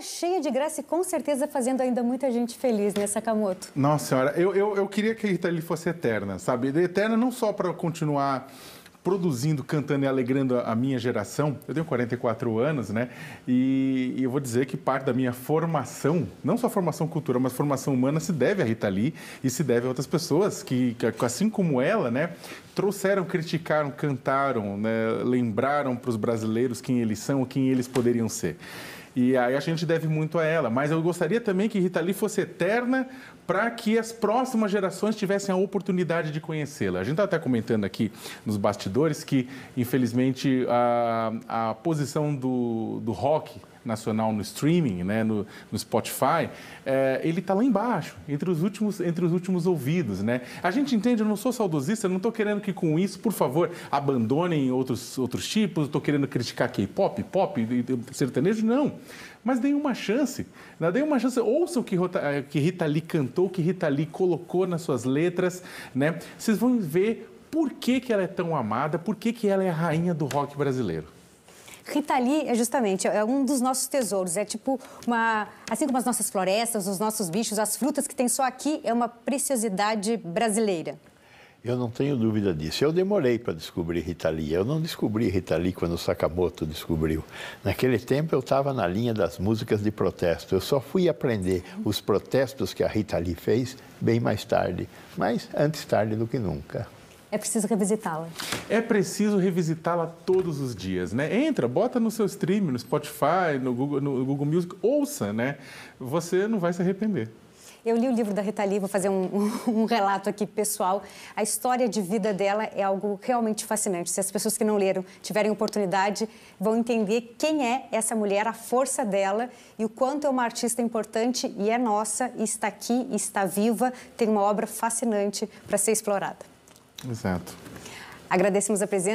cheia de graça e com certeza fazendo ainda muita gente feliz, né, Sakamoto? Nossa senhora, eu, eu, eu queria que a Rita Lee fosse eterna, sabe? Eterna não só para continuar produzindo, cantando e alegrando a minha geração. Eu tenho 44 anos, né? E, eu vou dizer que parte da minha formação, não só formação cultural, mas formação humana, se deve à Rita Lee e se deve a outras pessoas que, assim como ela, né? Trouxeram, criticaram, cantaram, né, lembraram para os brasileiros quem eles são, quem eles poderiam ser. E aí a gente deve muito a ela. Mas eu gostaria também que Rita Lee fosse eterna para que as próximas gerações tivessem a oportunidade de conhecê-la. A gente está até comentando aqui nos bastidores que, infelizmente, a, a posição do, do rock nacional no streaming, né, no, no Spotify, é, ele está lá embaixo, entre os últimos, entre os últimos ouvidos. Né? A gente entende, eu não sou saudosista, não estou querendo que com isso, por favor, abandonem outros, outros tipos, estou querendo criticar K-pop, pop, sertanejo, não. Mas dei uma chance, né? uma chance, ouçam o que, eh, que Rita Lee cantou, o que Rita Lee colocou nas suas letras, né? Vocês vão ver por que, que ela é tão amada, por que, que ela é a rainha do rock brasileiro. Rita Lee é justamente é um dos nossos tesouros. É tipo uma. Assim como as nossas florestas, os nossos bichos, as frutas que tem só aqui, é uma preciosidade brasileira. Eu não tenho dúvida disso. Eu demorei para descobrir Rita Lee. Eu não descobri Rita Lee quando o Sakamoto descobriu. Naquele tempo eu estava na linha das músicas de protesto. Eu só fui aprender os protestos que a Rita Lee fez bem mais tarde, mas antes tarde do que nunca é preciso revisitá-la? É preciso revisitá-la todos os dias, né? Entra, bota no seu stream, no Spotify, no Google, no Google Music, ouça, né? Você não vai se arrepender. Eu li o livro da Rita Lee, vou fazer um, um, relato aqui pessoal. A história de vida dela é algo realmente fascinante. Se as pessoas que não leram tiverem oportunidade, vão entender quem é essa mulher, a força dela e o quanto é uma artista importante e é nossa, e está aqui, está viva, tem uma obra fascinante para ser explorada. Exato. Agradecemos a presença.